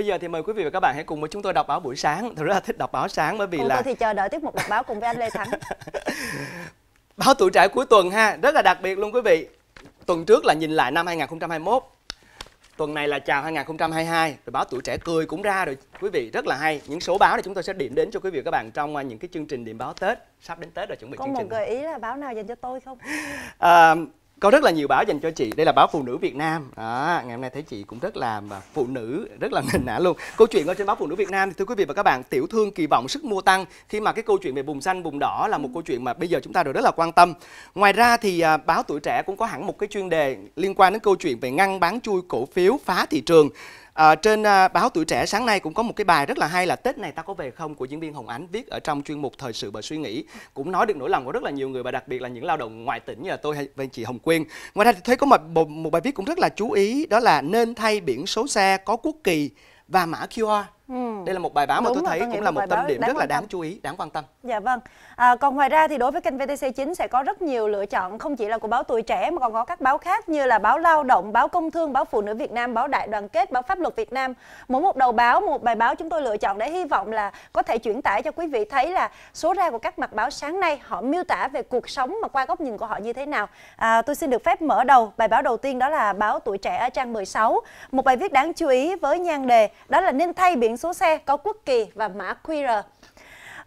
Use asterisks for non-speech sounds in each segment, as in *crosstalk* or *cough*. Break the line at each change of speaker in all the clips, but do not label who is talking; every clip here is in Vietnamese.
Bây giờ thì mời quý vị và các bạn hãy cùng với chúng tôi đọc báo buổi sáng. Thật là thích đọc báo sáng bởi vì Còn là tôi thì
chờ đợi tiếp một đọc báo cùng với anh Lê Thắng.
*laughs* báo tuổi trẻ cuối tuần ha, rất là đặc biệt luôn quý vị. Tuần trước là nhìn lại năm 2021. Tuần này là chào 2022, rồi báo tuổi trẻ cười cũng ra rồi quý vị, rất là hay. Những số báo này chúng tôi sẽ điểm đến cho quý vị và các bạn trong à, những cái chương trình điểm báo Tết, sắp đến Tết rồi chuẩn bị Có chương trình. Có một
gợi ý là báo nào dành cho tôi không?
À, *laughs* có rất là nhiều báo dành cho chị đây là báo phụ nữ việt nam à, ngày hôm nay thấy chị cũng rất là phụ nữ rất là *laughs* nền nã luôn câu chuyện ở trên báo phụ nữ việt nam thì thưa quý vị và các bạn tiểu thương kỳ vọng sức mua tăng khi mà cái câu chuyện về vùng xanh vùng đỏ là một ừ. câu chuyện mà bây giờ chúng ta đều rất là quan tâm ngoài ra thì à, báo tuổi trẻ cũng có hẳn một cái chuyên đề liên quan đến câu chuyện về ngăn bán chui cổ phiếu phá thị trường À, trên à, báo Tuổi Trẻ sáng nay cũng có một cái bài rất là hay là Tết này ta có về không của diễn viên Hồng Ánh viết ở trong chuyên mục Thời sự và suy nghĩ cũng nói được nỗi lòng của rất là nhiều người và đặc biệt là những lao động ngoại tỉnh như là tôi hay với chị Hồng Quyên. Ngoài ra thì thấy có một, một, một bài viết cũng rất là chú ý đó là nên thay biển số xe có quốc kỳ và mã QR Ừ. Đây là một bài báo Đúng mà tôi thấy tôi cũng là một tâm điểm rất là đáng chú ý, đáng quan tâm.
Dạ vâng. À, còn ngoài ra thì đối với kênh VTC9 sẽ có rất nhiều lựa chọn không chỉ là của báo Tuổi Trẻ mà còn có các báo khác như là báo Lao động, báo Công thương, báo Phụ nữ Việt Nam, báo Đại đoàn kết, báo Pháp luật Việt Nam. Mỗi một đầu báo, một bài báo chúng tôi lựa chọn để hy vọng là có thể chuyển tải cho quý vị thấy là số ra của các mặt báo sáng nay họ miêu tả về cuộc sống mà qua góc nhìn của họ như thế nào. À, tôi xin được phép mở đầu bài báo đầu tiên đó là báo Tuổi Trẻ ở trang 16, một bài viết đáng chú ý với nhan đề đó là nên thay biển số xe có quốc kỳ và mã QR.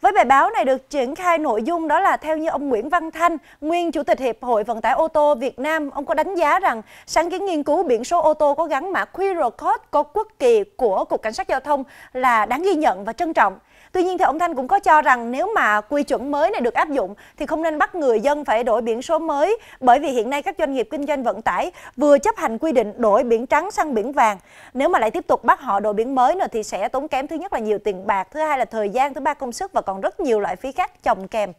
Với bài báo này được triển khai nội dung đó là theo như ông Nguyễn Văn Thanh, nguyên Chủ tịch Hiệp hội Vận tải ô tô Việt Nam, ông có đánh giá rằng sáng kiến nghiên cứu biển số ô tô có gắn mã QR code có quốc kỳ của Cục Cảnh sát Giao thông là đáng ghi nhận và trân trọng. Tuy nhiên theo ông Thanh cũng có cho rằng nếu mà quy chuẩn mới này được áp dụng thì không nên bắt người dân phải đổi biển số mới bởi vì hiện nay các doanh nghiệp kinh doanh vận tải vừa chấp hành quy định đổi biển trắng sang biển vàng. Nếu mà lại tiếp tục bắt họ đổi biển mới nữa thì sẽ tốn kém thứ nhất là nhiều tiền bạc, thứ hai là thời gian, thứ ba công sức và còn rất nhiều loại phí khác chồng kèm.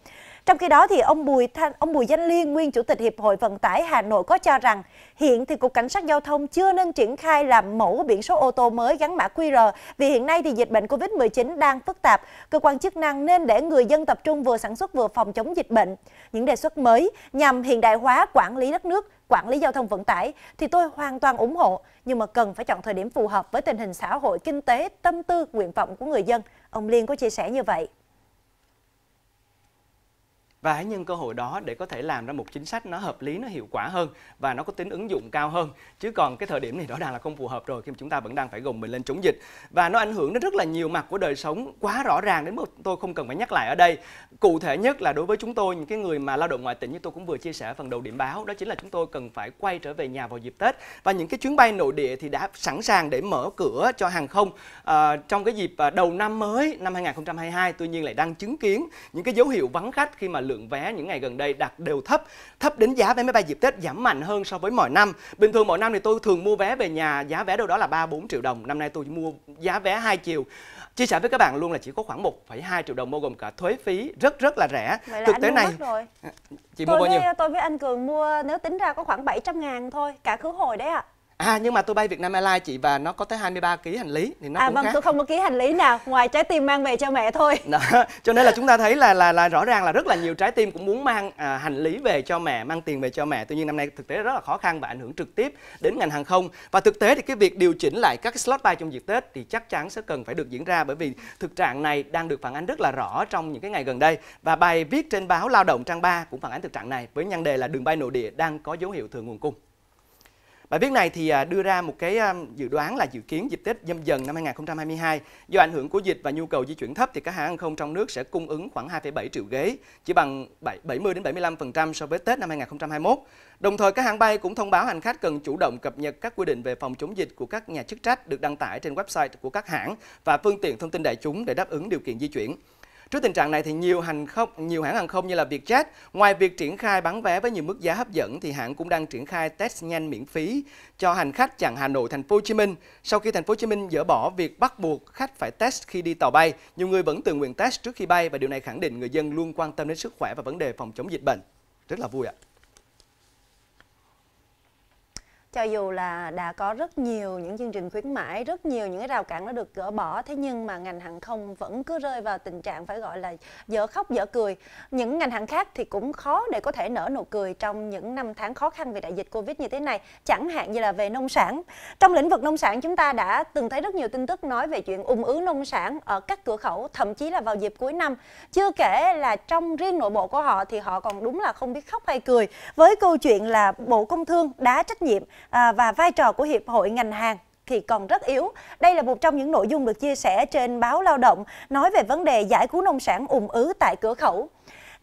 Trong khi đó thì ông Bùi Thanh, ông Bùi Danh Liên nguyên chủ tịch Hiệp hội Vận tải Hà Nội có cho rằng hiện thì cục cảnh sát giao thông chưa nên triển khai làm mẫu biển số ô tô mới gắn mã QR vì hiện nay thì dịch bệnh Covid-19 đang phức tạp, cơ quan chức năng nên để người dân tập trung vừa sản xuất vừa phòng chống dịch bệnh. Những đề xuất mới nhằm hiện đại hóa quản lý đất nước, quản lý giao thông vận tải thì tôi hoàn toàn ủng hộ, nhưng mà cần phải chọn thời điểm phù hợp với tình hình xã hội, kinh tế, tâm tư, nguyện vọng của người dân. Ông Liên có chia sẻ như vậy
và hãy nhân cơ hội đó để có thể làm ra một chính sách nó hợp lý nó hiệu quả hơn và nó có tính ứng dụng cao hơn chứ còn cái thời điểm này rõ ràng là không phù hợp rồi khi mà chúng ta vẫn đang phải gồng mình lên chống dịch và nó ảnh hưởng đến rất là nhiều mặt của đời sống quá rõ ràng đến mức tôi không cần phải nhắc lại ở đây cụ thể nhất là đối với chúng tôi những cái người mà lao động ngoại tỉnh như tôi cũng vừa chia sẻ phần đầu điểm báo đó chính là chúng tôi cần phải quay trở về nhà vào dịp tết và những cái chuyến bay nội địa thì đã sẵn sàng để mở cửa cho hàng không à, trong cái dịp ờ, đầu năm mới năm 2022 tuy nhiên lại đang chứng kiến những cái dấu hiệu vắng khách khi mà lượng lượng vé những ngày gần đây đặt đều thấp, thấp đến giá vé máy bay dịp Tết giảm mạnh hơn so với mọi năm. Bình thường mỗi năm thì tôi thường mua vé về nhà giá vé đâu đó là 3 4 triệu đồng. Năm nay tôi mua giá vé hai chiều. Chia sẻ với các bạn luôn là chỉ có khoảng 1,2 triệu đồng bao gồm cả thuế phí, rất rất là rẻ. Vậy là Thực tế này rồi. Chị tôi mua bao nhiêu? Với,
tôi với anh Cường mua nếu tính ra có khoảng 700 ngàn thôi, cả khứ hồi đấy ạ. À.
À nhưng mà tôi bay Vietnam Airlines chị và nó có tới 23 ký hành lý thì nó à, cũng vâng, khác. tôi
không có ký hành lý nào ngoài trái tim mang về cho mẹ thôi.
Đó. Cho nên là chúng ta thấy là là là rõ ràng là rất là nhiều trái tim cũng muốn mang à, hành lý về cho mẹ, mang tiền về cho mẹ. Tuy nhiên năm nay thực tế rất là khó khăn và ảnh hưởng trực tiếp đến ngành hàng không. Và thực tế thì cái việc điều chỉnh lại các slot bay trong dịp Tết thì chắc chắn sẽ cần phải được diễn ra bởi vì thực trạng này đang được phản ánh rất là rõ trong những cái ngày gần đây. Và bài viết trên báo Lao động trang 3 cũng phản ánh thực trạng này với nhan đề là đường bay nội địa đang có dấu hiệu thừa nguồn cung. Bài viết này thì à, đưa ra một cái dự đoán là dự kiến dịp Tết Nhâm Dần năm 2022 do ảnh hưởng của dịch và nhu cầu di chuyển thấp thì các hãng hàng không trong nước sẽ cung ứng khoảng 2,7 triệu ghế, chỉ bằng 70 đến 75% so với Tết năm 2021. Đồng thời các hãng bay cũng thông báo hành khách cần chủ động cập nhật các quy định về phòng chống dịch của các nhà chức trách được đăng tải trên website của các hãng và phương tiện thông tin đại chúng để đáp ứng điều kiện di chuyển. Trước tình trạng này thì nhiều hành không nhiều hãng hàng không như là Vietjet ngoài việc triển khai bán vé với nhiều mức giá hấp dẫn thì hãng cũng đang triển khai test nhanh miễn phí cho hành khách chặng Hà Nội Thành phố Hồ Chí Minh. Sau khi Thành phố Hồ Chí Minh dỡ bỏ việc bắt buộc khách phải test khi đi tàu bay, nhiều người vẫn tự nguyện test trước khi bay và điều này khẳng định người dân luôn quan tâm đến sức khỏe và vấn đề phòng chống dịch bệnh. Rất là vui ạ
cho dù là đã có rất nhiều những chương trình khuyến mãi rất nhiều những cái rào cản đã được gỡ bỏ thế nhưng mà ngành hàng không vẫn cứ rơi vào tình trạng phải gọi là dở khóc dở cười những ngành hàng khác thì cũng khó để có thể nở nụ cười trong những năm tháng khó khăn vì đại dịch covid như thế này chẳng hạn như là về nông sản trong lĩnh vực nông sản chúng ta đã từng thấy rất nhiều tin tức nói về chuyện ung ứ nông sản ở các cửa khẩu thậm chí là vào dịp cuối năm chưa kể là trong riêng nội bộ của họ thì họ còn đúng là không biết khóc hay cười với câu chuyện là bộ công thương đã trách nhiệm À, và vai trò của hiệp hội ngành hàng thì còn rất yếu. Đây là một trong những nội dung được chia sẻ trên báo Lao động nói về vấn đề giải cứu nông sản ùn ứ tại cửa khẩu.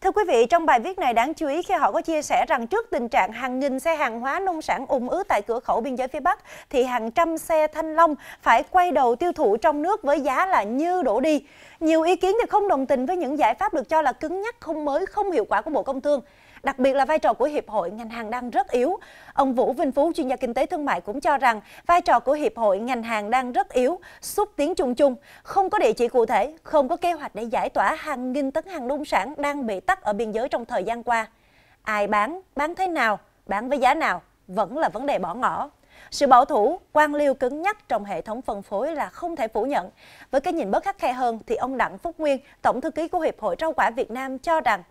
Thưa quý vị, trong bài viết này đáng chú ý khi họ có chia sẻ rằng trước tình trạng hàng nghìn xe hàng hóa nông sản ùn ứ tại cửa khẩu biên giới phía Bắc thì hàng trăm xe Thanh Long phải quay đầu tiêu thụ trong nước với giá là như đổ đi. Nhiều ý kiến thì không đồng tình với những giải pháp được cho là cứng nhắc, không mới, không hiệu quả của Bộ Công Thương. Đặc biệt là vai trò của hiệp hội ngành hàng đang rất yếu. Ông Vũ Vinh Phú, chuyên gia kinh tế thương mại cũng cho rằng vai trò của hiệp hội ngành hàng đang rất yếu, xúc tiến chung chung, không có địa chỉ cụ thể, không có kế hoạch để giải tỏa hàng nghìn tấn hàng nông sản đang bị tắc ở biên giới trong thời gian qua. Ai bán, bán thế nào, bán với giá nào vẫn là vấn đề bỏ ngỏ. Sự bảo thủ, quan liêu cứng nhắc trong hệ thống phân phối là không thể phủ nhận. Với cái nhìn bớt khắc khe hơn thì ông Đặng Phúc Nguyên, Tổng thư ký của Hiệp hội Rau quả Việt Nam cho rằng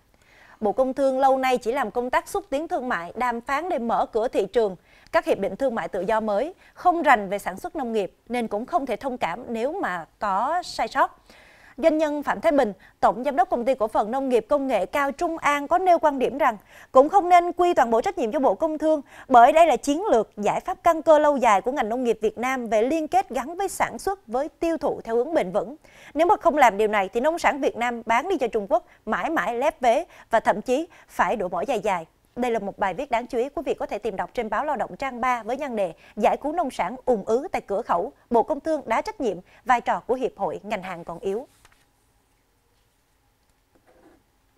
Bộ Công Thương lâu nay chỉ làm công tác xúc tiến thương mại, đàm phán để mở cửa thị trường các hiệp định thương mại tự do mới, không rành về sản xuất nông nghiệp nên cũng không thể thông cảm nếu mà có sai sót. Doanh nhân Phạm Thái Bình, Tổng Giám đốc Công ty Cổ phần Nông nghiệp Công nghệ cao Trung An có nêu quan điểm rằng cũng không nên quy toàn bộ trách nhiệm cho Bộ Công Thương bởi đây là chiến lược giải pháp căn cơ lâu dài của ngành nông nghiệp Việt Nam về liên kết gắn với sản xuất với tiêu thụ theo hướng bền vững. Nếu mà không làm điều này thì nông sản Việt Nam bán đi cho Trung Quốc mãi mãi lép vế và thậm chí phải đổ mỏ dài dài. Đây là một bài viết đáng chú ý quý vị có thể tìm đọc trên báo Lao động trang 3 với nhan đề Giải cứu nông sản ùn ứ tại cửa khẩu, Bộ Công Thương đã trách nhiệm, vai trò của hiệp hội ngành hàng còn yếu.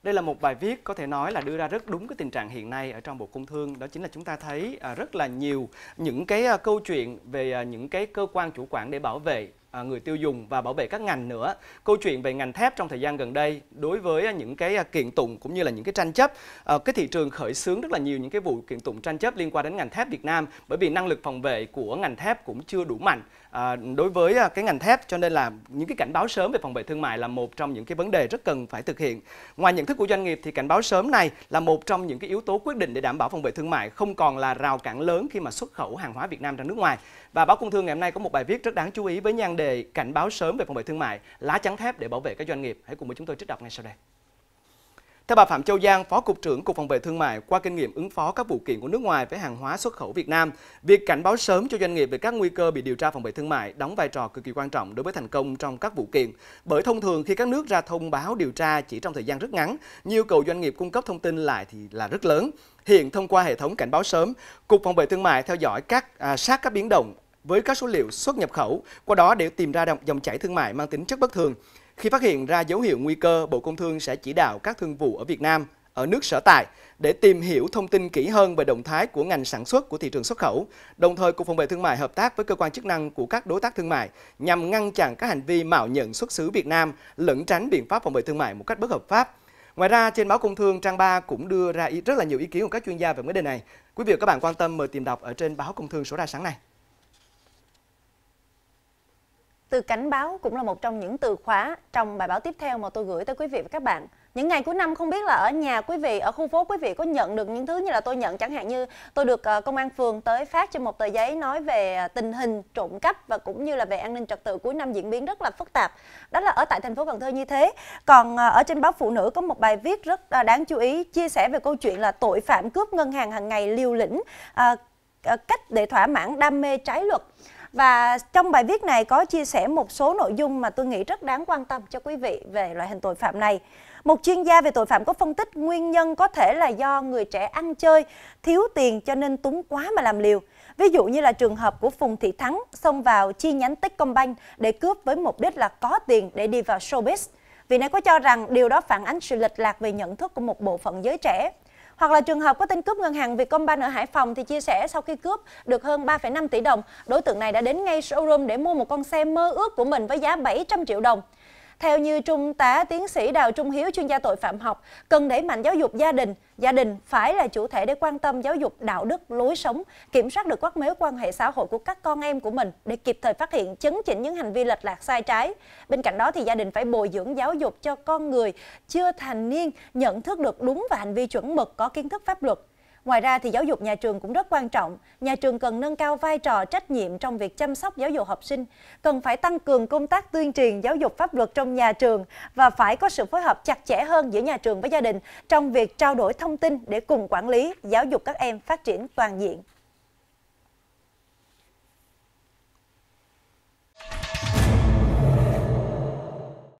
Đây là một bài viết có thể nói là đưa ra rất đúng cái tình trạng hiện nay ở trong Bộ Công Thương đó chính là chúng ta thấy à, rất là nhiều những cái à, câu chuyện về à, những cái cơ quan chủ quản để bảo vệ người tiêu dùng và bảo vệ các ngành nữa. Câu chuyện về ngành thép trong thời gian gần đây đối với những cái kiện tụng cũng như là những cái tranh chấp, cái thị trường khởi xướng rất là nhiều những cái vụ kiện tụng tranh chấp liên quan đến ngành thép Việt Nam bởi vì năng lực phòng vệ của ngành thép cũng chưa đủ mạnh À, đối với à, cái ngành thép cho nên là những cái cảnh báo sớm về phòng vệ thương mại là một trong những cái vấn đề rất cần phải thực hiện ngoài nhận thức của doanh nghiệp thì cảnh báo sớm này là một trong những cái yếu tố quyết định để đảm bảo phòng vệ thương mại không còn là rào cản lớn khi mà xuất khẩu hàng hóa Việt Nam ra nước ngoài và báo công thương ngày hôm nay có một bài viết rất đáng chú ý với nhan đề cảnh báo sớm về phòng vệ thương mại lá chắn thép để bảo vệ các doanh nghiệp hãy cùng với chúng tôi trích đọc ngay sau đây theo bà Phạm Châu Giang, Phó Cục trưởng Cục Phòng vệ Thương mại, qua kinh nghiệm ứng phó các vụ kiện của nước ngoài với hàng hóa xuất khẩu Việt Nam, việc cảnh báo sớm cho doanh nghiệp về các nguy cơ bị điều tra phòng vệ thương mại đóng vai trò cực kỳ quan trọng đối với thành công trong các vụ kiện. Bởi thông thường khi các nước ra thông báo điều tra chỉ trong thời gian rất ngắn, nhu cầu doanh nghiệp cung cấp thông tin lại thì là rất lớn. Hiện thông qua hệ thống cảnh báo sớm, Cục Phòng vệ Thương mại theo dõi các à, sát các biến động với các số liệu xuất nhập khẩu, qua đó để tìm ra dòng chảy thương mại mang tính chất bất thường. Khi phát hiện ra dấu hiệu nguy cơ, Bộ Công Thương sẽ chỉ đạo các thương vụ ở Việt Nam, ở nước sở tại để tìm hiểu thông tin kỹ hơn về động thái của ngành sản xuất của thị trường xuất khẩu. Đồng thời, Cục Phòng vệ Thương mại hợp tác với cơ quan chức năng của các đối tác thương mại nhằm ngăn chặn các hành vi mạo nhận xuất xứ Việt Nam, lẩn tránh biện pháp phòng vệ thương mại một cách bất hợp pháp. Ngoài ra, trên báo Công Thương trang 3 cũng đưa ra rất là nhiều ý kiến của các chuyên gia về vấn đề này. Quý vị và các bạn quan tâm mời tìm đọc ở trên báo Công Thương số ra sáng nay.
Từ cảnh báo cũng là một trong những từ khóa trong bài báo tiếp theo mà tôi gửi tới quý vị và các bạn. Những ngày cuối năm không biết là ở nhà quý vị, ở khu phố quý vị có nhận được những thứ như là tôi nhận chẳng hạn như tôi được ờ, công an phường tới phát cho một tờ giấy nói về ờ, tình hình trộm cắp và cũng như là về an ninh trật tự cuối năm diễn biến rất là phức tạp. Đó là ở tại thành phố Cần Thơ như thế. Còn ờ, ở trên báo Phụ Nữ có một bài viết rất đáng chú ý chia sẻ về câu chuyện là tội phạm cướp ngân hàng hàng ngày liều lĩnh cách để thỏa mãn đam mê trái luật. Và trong bài viết này có chia sẻ một số nội dung mà tôi nghĩ rất đáng quan tâm cho quý vị về loại hình tội phạm này. Một chuyên gia về tội phạm có phân tích nguyên nhân có thể là do người trẻ ăn chơi, thiếu tiền cho nên túng quá mà làm liều. Ví dụ như là trường hợp của Phùng Thị Thắng xông vào chi nhánh Techcombank để cướp với mục đích là có tiền để đi vào showbiz. Vị này có cho rằng điều đó phản ánh sự lệch lạc về nhận thức của một bộ phận giới trẻ. Hoặc là trường hợp có tên cướp ngân hàng Vietcombank ở Hải Phòng thì chia sẻ sau khi cướp được hơn 3,5 tỷ đồng, đối tượng này đã đến ngay showroom để mua một con xe mơ ước của mình với giá 700 triệu đồng. Theo như Trung tá tiến sĩ Đào Trung Hiếu, chuyên gia tội phạm học, cần đẩy mạnh giáo dục gia đình. Gia đình phải là chủ thể để quan tâm giáo dục đạo đức, lối sống, kiểm soát được các mối quan hệ xã hội của các con em của mình để kịp thời phát hiện, chấn chỉnh những hành vi lệch lạc sai trái. Bên cạnh đó thì gia đình phải bồi dưỡng giáo dục cho con người chưa thành niên nhận thức được đúng và hành vi chuẩn mực có kiến thức pháp luật Ngoài ra thì giáo dục nhà trường cũng rất quan trọng. Nhà trường cần nâng cao vai trò trách nhiệm trong việc chăm sóc giáo dục học sinh, cần phải tăng cường công tác tuyên truyền giáo dục pháp luật trong nhà trường và phải có sự phối hợp chặt chẽ hơn giữa nhà trường với gia đình trong việc trao đổi thông tin để cùng quản lý, giáo dục các em phát triển toàn diện.